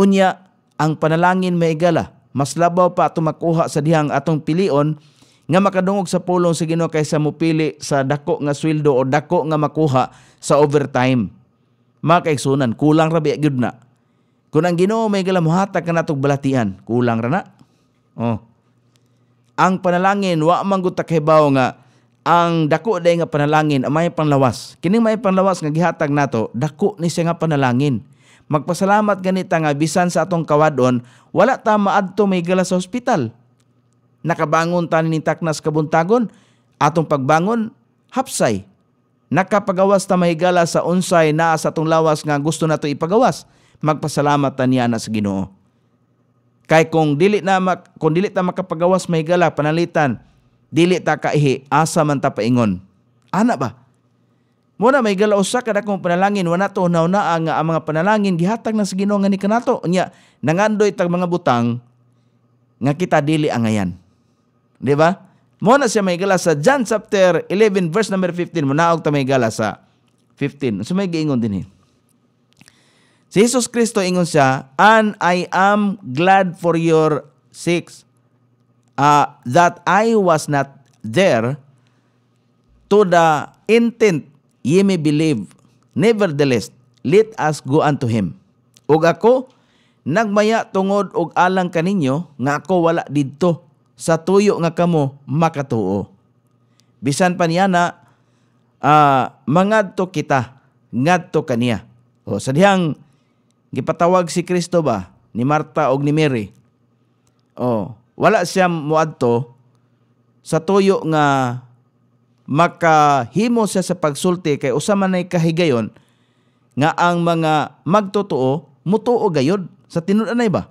Speaker 1: Unya ang panalangin maigala mas labaw pa tumakuha sa dihang atong pilion nga makadungog sa pulong sa Ginoo kaysa mupili sa dako nga sweldo o dako nga makuha sa overtime. Mga kaigsunan, kulang rabi gyud na. Kung ang Ginoo may galamuhatag ka natog balatian, kulang ra na. Oh. Ang panalangin wa manggutak hibaw nga ang dako day nga panalangin may panlawas. Kining may panlawas nga gihatag nato, dako ni siya nga panalangin. Magpasalamat ganita nga bisan sa atong kawadon, wala ta maadto may gala sa ospital. Nakabangon ta ni Taknas kabuntagon, atong pagbangon hapsay. Nakapagawas ta may gala sa unsay naa sa atong lawas nga gusto nato ipagawas. Magpasalamat ta niya na sa Ginoo. Kay kung dili na mak, kung dili ta makapagawas may gala panalitan, dili ta kaihi asa man ta paingon. Ana ba? Muna may galaw sa kong panalangin wa nato nauna nga ang mga panalangin gihatag na sa Ginoo nga ni kanato nya nangandoy tag mga butang nga kita dili angayan. Di ba? Muna na siya may gala sa John chapter 11 verse number 15 muna og ta may gala sa 15. So may giingon dinhi. Eh. Si Jesus Kristo ingon siya, "And I am glad for your sakes uh, that I was not there to the intent ye may believe. Nevertheless, let us go unto him. Ug ako, nagmaya tungod og alang kaninyo nga ako wala didto sa tuyo nga kamo makatuo. Bisan pa niya na uh, mangadto kita ngadto kaniya. O sa dihang gipatawag si Kristo ba ni Marta og ni Mary. O wala siya muadto sa tuyo nga makahimo siya sa pagsulti kay usa man ay kahigayon nga ang mga magtotoo mutuo gayod sa tinud-anay ba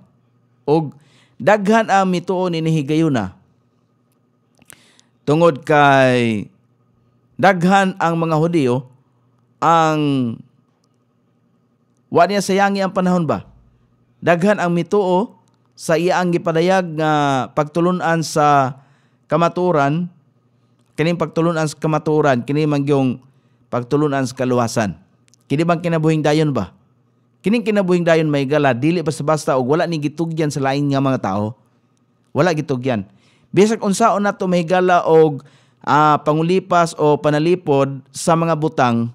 Speaker 1: og daghan ang mituo ni na tungod kay daghan ang mga Hudiyo ang wa niya sayangi ang panahon ba daghan ang mituo sa iyaang gipadayag nga pagtulunan sa kamaturan Kining pagtulunan sa kamaturan, kini man yung pagtulunan sa kaluwasan. Kini bang kinabuhing dayon ba? Kining kinabuhing dayon may gala, dili basta basta og wala ni gitugyan sa lain nga mga tao. Wala gitugyan. Bisag unsaon nato may gala og uh, ah, pangulipas o panalipod sa mga butang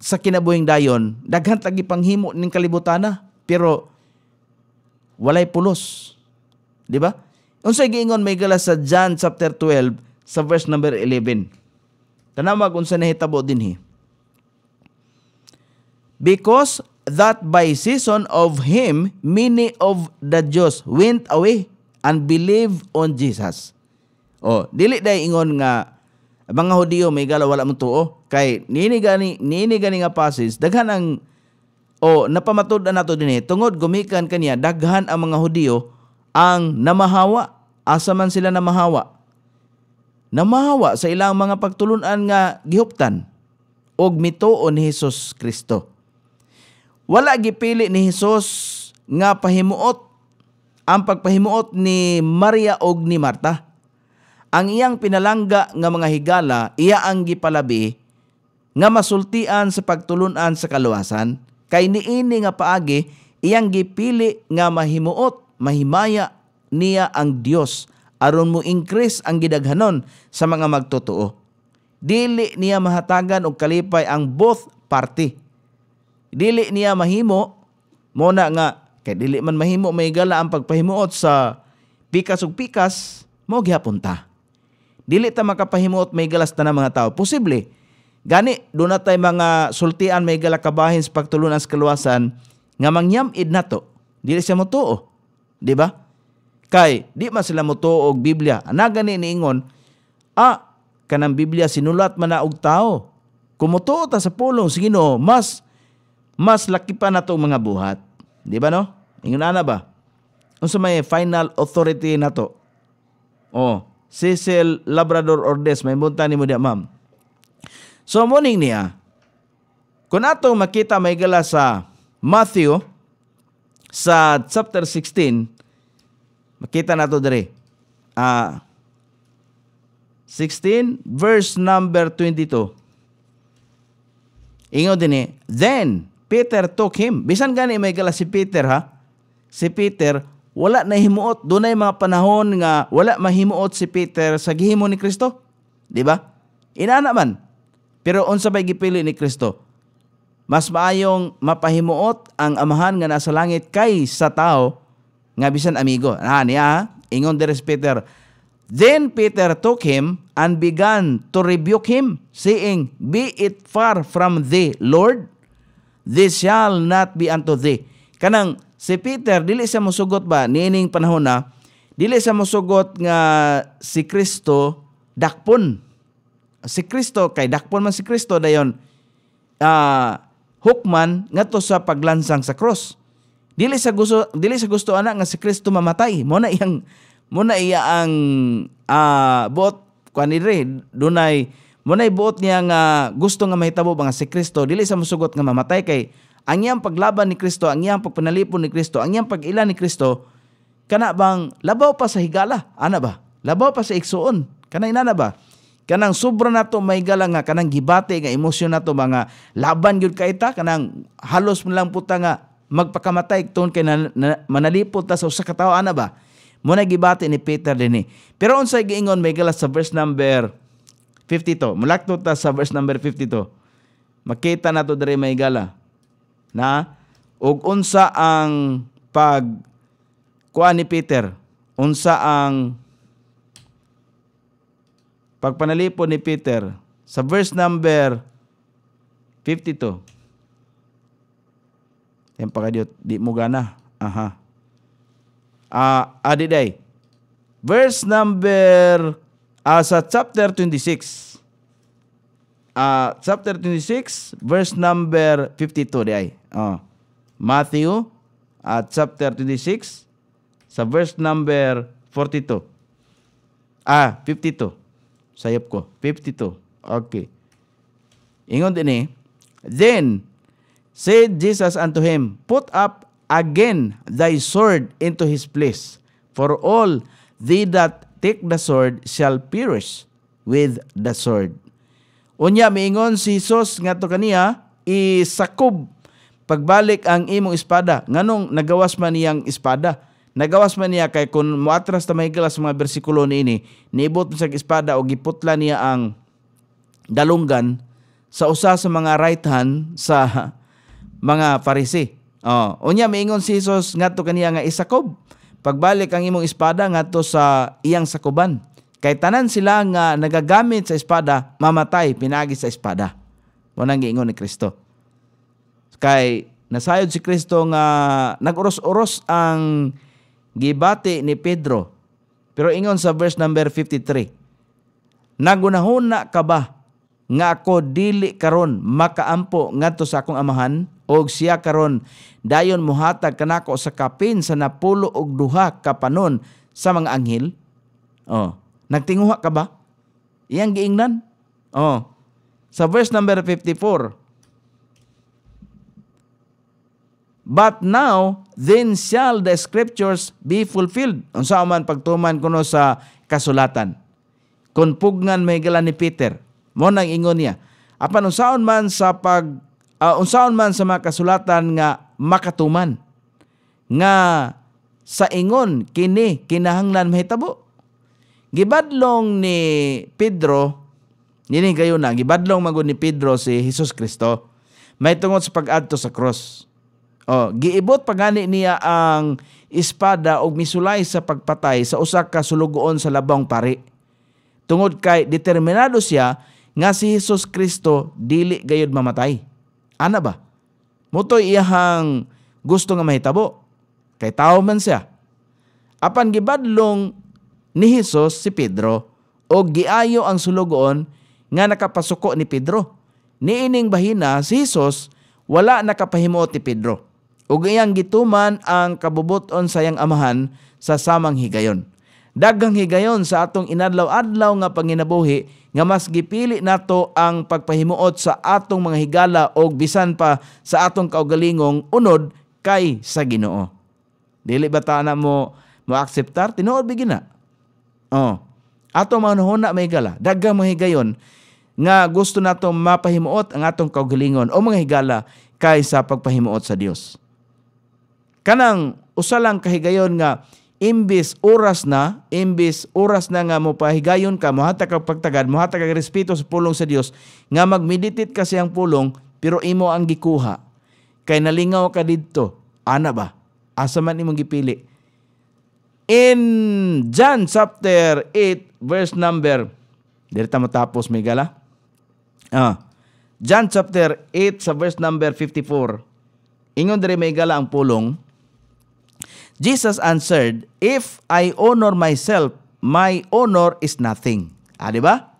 Speaker 1: sa kinabuhing dayon, daghan lagi panghimo ning kalibutan na, pero walay pulos. Di ba? Unsay giingon may gala sa John chapter 12 sa verse number 11. Tanawag unsa nahitabo dinhi. Because that by season of him many of the Jews went away and believed on Jesus. Oh, dili day ingon nga mga Hudiyo may galaw wala mo tuo kay nini gani nini gani nga passage daghan ang o oh, napamatud na nato dinhi tungod gumikan kaniya daghan ang mga Hudiyo ang namahawa asa man sila namahawa na mahawa sa ilang mga pagtulunan nga gihuptan og mitoon ni Hesus Kristo. Wala gipili ni Hesus nga pahimuot ang pagpahimuot ni Maria og ni Marta. Ang iyang pinalangga nga mga higala iya ang gipalabi nga masultian sa pagtulunan sa kaluwasan kay niini nga paagi iyang gipili nga mahimuot mahimaya niya ang Dios aron mo increase ang gidaghanon sa mga magtotoo. Dili niya mahatagan og kalipay ang both party. Dili niya mahimo mo na nga kay dili man mahimo may gala ang pagpahimuot sa pikas ug pikas mo gihapon ta. Dili ta makapahimuot may galas ta ng mga tao. Posible. Gani do na tay mga sultian may gala kabahin sa pagtulunan sa kaluwasan nga id nato. Dili siya tuo. Di ba? kay di man sila motuog Biblia. Anagani ingon, ah, kanang Biblia sinulat man na og tao. Kumutuo ta sa pulong sa Ginoo, mas mas laki pa na tong mga buhat. Di ba no? Ingon ana ba? Unsa may final authority na to? Oh, Cecil Labrador Ordes, may bunta ni mo diya, ma'am. So, morning niya, kung ato makita may gala sa Matthew, sa chapter 16, Makita na to dire. Ah, 16 verse number 22. Ingo din eh. Then Peter took him. Bisan gani may gala si Peter ha. Si Peter wala na himuot. Dunay mga panahon nga wala mahimuot si Peter sa gihimo ni Kristo. Di ba? Inana man. Pero unsa bay gipili ni Kristo? Mas maayong mapahimuot ang amahan nga nasa langit kay sa tao nga bisan amigo. Na niya, ah. ingon deres Peter, Then Peter took him and began to rebuke him, saying, Be it far from thee, Lord, this shall not be unto thee. Kanang si Peter, dili siya musugot ba, niining panahon na, dili siya musugot nga si Kristo dakpon. Si Kristo, kay dakpon man si Kristo dayon, uh, hukman nga to sa paglansang sa cross. Dili sa gusto dili sa gusto ana nga si Kristo mamatay. Mo na iyang mo na iya ang uh, buot kanire dunay mo na buot niya nga gusto nga mahitabo nga si Kristo dili sa musugot nga mamatay kay ang iyang paglaban ni Kristo, ang iyang pagpanalipon ni Kristo, ang iyang pagila ni Kristo kana bang labaw pa sa higala ana ba? Labaw pa sa iksuon kana ina na ba? kanang sobra nato may galang nga kanang gibati nga emosyon nato mga laban gyud kaita kanang halos mo lang puta nga magpakamatay ton kay na, na, manalipot ta sa usa na ba muna gibati ni Peter dinhi pero unsay giingon may gala sa verse number 52 mulakto ta sa verse number 52 makita nato dere may gala na ug unsa ang pag kuan ni Peter unsa ang pagpanalipon ni Peter sa verse number 52 Tempa ka diot, di mo gana. Aha. Ah, uh, adiday. Verse number uh, sa chapter 26. Uh, ah, chapter 26, verse number 52 di ay. Oh. Matthew uh, chapter 26 sa verse number 42. Ah, 52. Sayop ko. 52. Okay. Ingon din eh. Then, Said Jesus unto him, Put up again thy sword into his place, for all they that take the sword shall perish with the sword. Unya miingon si Jesus nga to kaniya, isakob pagbalik ang imong espada. Nganong nagawas man niyang espada? Nagawas man niya kay kung muatras ta may sa mga bersikulo niini, niibot sa espada o giputla niya ang dalunggan sa usa sa mga right hand sa mga Farisi. Oh, unya miingon si Jesus ngadto kaniya nga isakob. Pagbalik ang imong espada ngadto sa iyang sakuban. Kay tanan sila nga nagagamit sa espada mamatay pinagi sa espada. Mo nang giingon ni Kristo. Kay nasayod si Kristo nga naguros-uros ang gibati ni Pedro. Pero ingon sa verse number 53. Nagunahuna ka ba nga ako dili karon makaampo ngadto sa akong amahan? og siya karon dayon muhatag kanako sa kapin sa napulo og duha kapanon sa mga anghel oh nagtinguha ka ba iyang giingnan oh sa verse number 54 But now, then shall the scriptures be fulfilled. Unsa man pagtuman kuno sa kasulatan. Kung pugnan may gala ni Peter, mo nang ingon niya. Apan unsaon man sa pag uh, unsaon man sa mga kasulatan nga makatuman nga sa ingon kini kinahanglan mahitabo gibadlong ni Pedro nini kayo na gibadlong magud ni Pedro si Hesus Kristo may tungod sa pag-adto sa cross oh giibot pagani niya ang espada og misulay sa pagpatay sa usa ka sulugoon sa labang pari tungod kay determinado siya nga si Hesus Kristo dili gayud mamatay Ana ba? Mutoy iyahang gusto nga mahitabo. Kay tao man siya. Apan gibadlong ni Hesus si Pedro o giayo ang sulugoon nga nakapasuko ni Pedro. Niining bahina si Hesus wala nakapahimuot ni Pedro. Ug gayang gituman ang kabubuton sayang amahan sa samang higayon. Daghang higayon sa atong inadlaw-adlaw nga panginabuhi nga mas gipili nato ang pagpahimuot sa atong mga higala o bisan pa sa atong kaugalingong unod kay sa Ginoo. Dili ba na mo mo moakseptar tinuod bigin na. Oh. Ato manhuna may higala, dagga mga higayon nga gusto nato mapahimuot ang atong kaugalingon o mga higala kay sa pagpahimuot sa Dios. Kanang usa lang kahigayon nga imbes oras na, imbes oras na nga mo pahigayon ka, muhata ka pagtagad, muhata ka respeto sa pulong sa Dios, nga magmeditate kasi ang pulong, pero imo ang gikuha. Kay nalingaw ka didto, ana ba? Asa man imong gipili? In John chapter 8 verse number Diri ta matapos may gala. Ah. John chapter 8 sa verse number 54. Ingon diri may gala ang pulong Jesus answered, If I honor myself, my honor is nothing. Ah, di ba?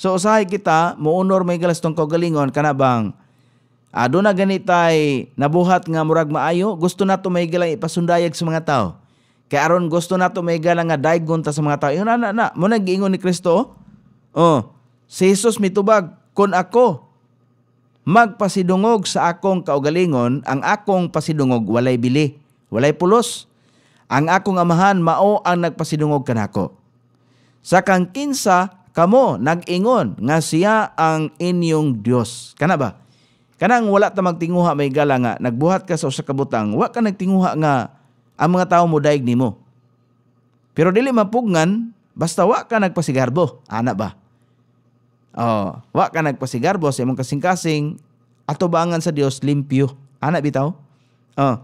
Speaker 1: So usahay kita, mo honor may galas tong kagalingon kanabang ado ah, na ganitay nabuhat nga murag maayo, gusto nato may galang ipasundayag sa mga tao. Kay aron gusto nato may galang nga daigon ta sa mga tao. Yun na na, na. mo nagiingon ni Kristo. Oh, si Jesus mitubag kun ako magpasidungog sa akong kaugalingon, ang akong pasidungog walay bili. Walay pulos. Ang akong amahan mao ang nagpasinungog kanako. Sa kang kinsa kamo nag-ingon nga siya ang inyong Dios. Kana ba? Kanang wala ta magtinguha may gala nga nagbuhat ka sa usa ka butang, wa ka nagtinguha nga ang mga tawo mo daig nimo. Pero dili mapugngan basta wa ka nagpasigarbo, ana ba? Oh, wa ka nagpasigarbo sa imong kasing-kasing, atubangan sa Dios limpyo. Ana bitaw? Oh.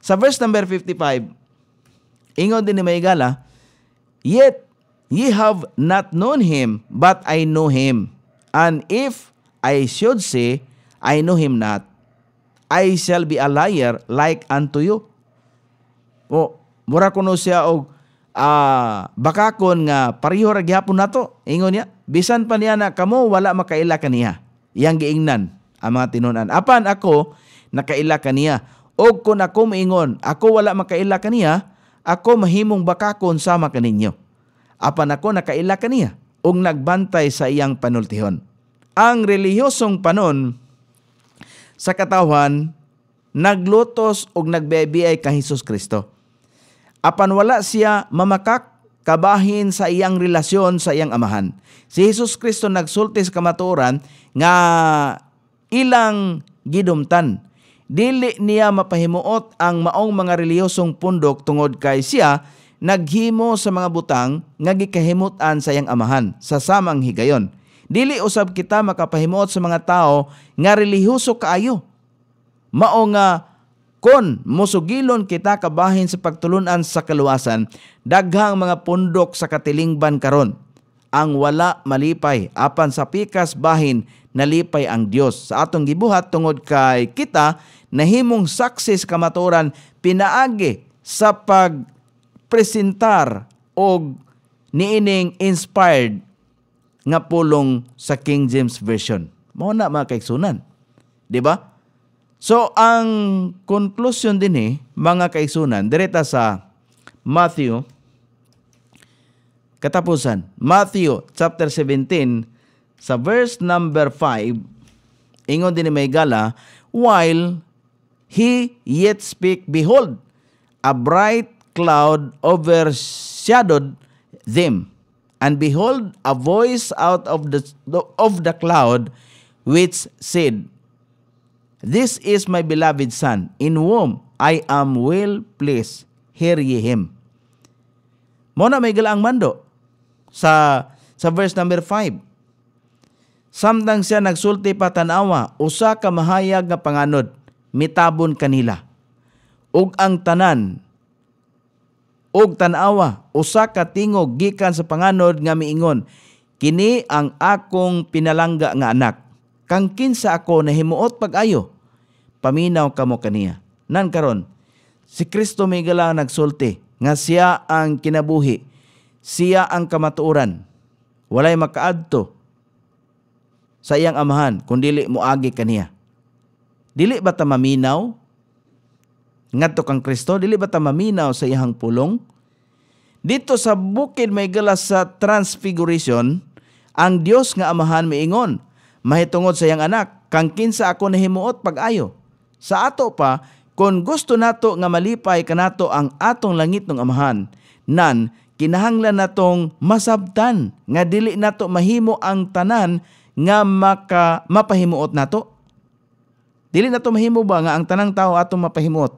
Speaker 1: Sa verse number 55, ingon din ni Maygala, Yet ye have not known him, but I know him. And if I should say, I know him not, I shall be a liar like unto you. O, mura ko no siya og uh, ah, bakakon nga pariho ra gihapon nato. Ingon niya, bisan pa niya na kamo wala makaila kaniya. Yang giingnan ang mga tinunan. Apan ako nakaila kaniya og kun ako moingon, ako wala makaila kaniya, ako mahimong bakakon sama kaninyo. Apan ako nakaila kaniya, og nagbantay sa iyang panultihon. Ang relihiyosong panon sa katawan naglutos og nagbebiyay kay Hesus Kristo. Apan wala siya mamakak kabahin sa iyang relasyon sa iyang amahan. Si Hesus Kristo nagsulti sa kamatuoran nga ilang gidumtan dili niya mapahimuot ang maong mga relihiyosong pundok tungod kay siya naghimo sa mga butang nga gikahimutan sa iyang amahan sa samang higayon. Dili usab kita makapahimuot sa mga tao nga relihiyoso kaayo. Mao nga kon musugilon kita kabahin sa pagtulunan sa kaluwasan daghang mga pundok sa katilingban karon ang wala malipay apan sa pikas bahin nalipay ang Dios sa atong gibuhat tungod kay kita nahimong saksi sa kamaturan pinaagi sa pagpresentar og niining inspired nga pulong sa King James Version. Mao na mga kaigsunan. 'Di ba? So ang conclusion din eh, mga kaigsunan direta sa Matthew katapusan Matthew chapter 17 sa verse number 5 ingon din may gala while he yet speak, behold, a bright cloud overshadowed them. And behold, a voice out of the, of the cloud, which said, This is my beloved Son, in whom I am well pleased. Hear ye him. Muna may galaang mando sa, sa verse number 5. Samtang siya nagsulti patanawa, usa ka mahayag nga panganod, mitabon kanila. Ug ang tanan ug tanawa usa ka tingog gikan sa panganod nga miingon kini ang akong pinalangga nga anak kang kinsa ako nahimuot pag-ayo paminaw kamo kaniya nan karon si Kristo may gala nagsulti nga siya ang kinabuhi siya ang kamatuoran walay makaadto sa iyang amahan kundili moagi kaniya Dili ba ta maminaw? Ngadto kang Kristo, dili ba ta maminaw sa iyang pulong? Dito sa bukid may gala sa transfiguration, ang Dios nga amahan miingon, mahitungod sa iyang anak, kang kinsa ako nahimuot pag-ayo. Sa ato pa, kung gusto nato nga malipay kanato ang atong langit ng amahan, nan kinahanglan natong masabtan nga dili nato mahimo ang tanan nga maka mapahimuot nato. Dili na tumahimo ba nga ang tanang tao atong mapahimot.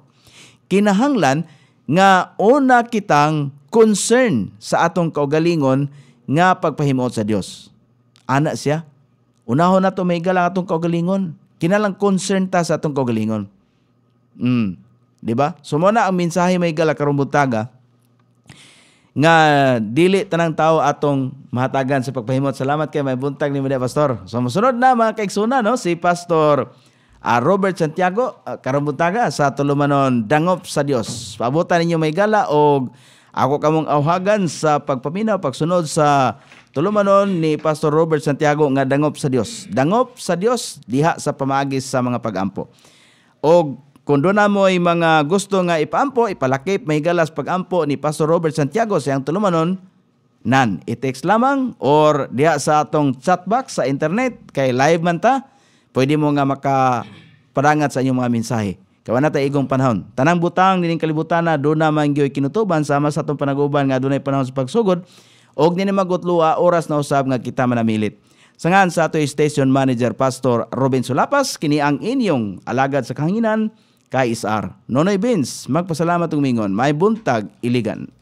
Speaker 1: Kinahanglan nga una kitang concern sa atong kaugalingon nga pagpahimot sa Dios. Ana siya. Unahon na to may galang atong kaugalingon. Kinalang concern ta sa atong kaugalingon. Mm. 'Di ba? So na ang mensahe may gala karong butaga nga dili tanang tao atong mahatagan sa pagpahimot. Salamat kay may buntag ni Mide Pastor. So mosunod na mga kaigsuna no si Pastor uh, Robert Santiago, uh, ah, karabutaga sa tulumanon dangop sa Dios. Pabutan ninyo may gala og ako kamong auhagan sa pagpaminaw pagsunod sa tulumanon ni Pastor Robert Santiago nga dangop sa Dios. Dangop sa Dios diha sa pamagi sa mga pagampo. Og kung doon na mo mga gusto nga ipaampo, ipalakip, may galas pagampo ni Pastor Robert Santiago sa iyang tulumanon, nan, i-text lamang or diha sa atong chat box sa internet kay live man ta pwede mo nga makaparangat sa inyong mga mensahe. Kawa Kawanata igong panahon. Tanang butang dining kalibutan na doon naman gyoy kinutuban sama sa atong panaguban nga dunay panahon sa pagsugod og ni magutlua oras na usab nga kita manamilit. Sa ngan sa ato station manager Pastor Robin Sulapas kini ang inyong alagad sa kahanginan KSR. Nonoy Vince, magpasalamat ug mingon. May buntag iligan.